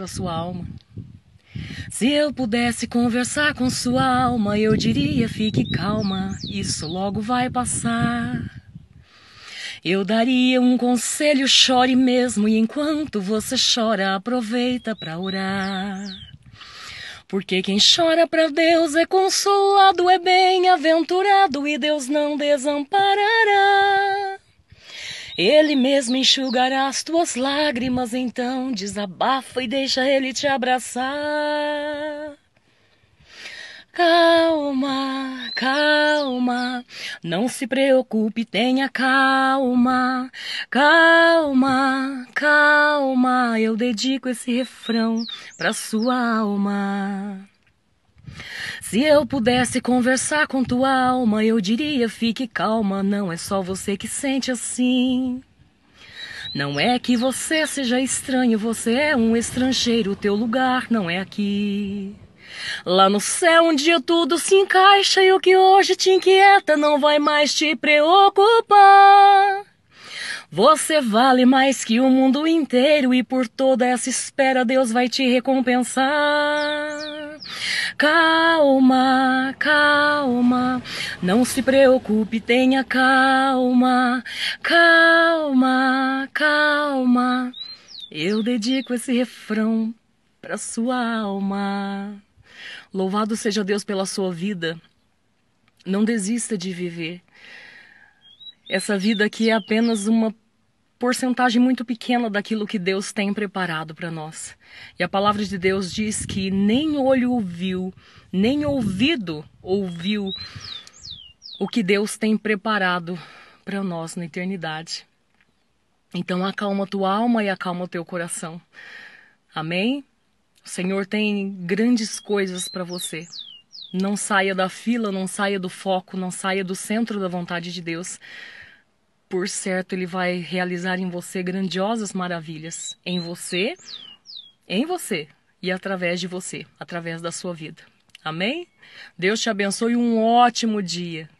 para sua alma. Se eu pudesse conversar com sua alma, eu diria: fique calma, isso logo vai passar. Eu daria um conselho, chore mesmo, e enquanto você chora, aproveita para orar. Porque quem chora para Deus é consolado, é bem-aventurado, e Deus não desamparará. Ele mesmo enxugará as tuas lágrimas, então desabafa e deixa ele te abraçar. Calma, calma, não se preocupe, tenha calma. Calma, calma, eu dedico esse refrão pra sua alma. Se eu pudesse conversar com tua alma, eu diria: fique calma, não é só você que sente assim. Não é que você seja estranho, você é um estrangeiro, teu lugar não é aqui. Lá no céu um dia tudo se encaixa e o que hoje te inquieta não vai mais te preocupar. Você vale mais que o mundo inteiro e por toda essa espera Deus vai te recompensar. Calma, calma, não se preocupe, tenha calma, calma, calma. Eu dedico esse refrão para sua alma. Louvado seja Deus pela sua vida. Não desista de viver. Essa vida aqui é apenas uma porcentagem muito pequena daquilo que Deus tem preparado para nós. E a palavra de Deus diz que nem olho ouviu nem ouvido ouviu o que Deus tem preparado para nós na eternidade. Então acalma tua alma e acalma o teu coração. Amém? O Senhor tem grandes coisas para você. Não saia da fila, não saia do foco, não saia do centro da vontade de Deus por certo ele vai realizar em você grandiosas maravilhas, em você, em você e através de você, através da sua vida. Amém? Deus te abençoe um ótimo dia.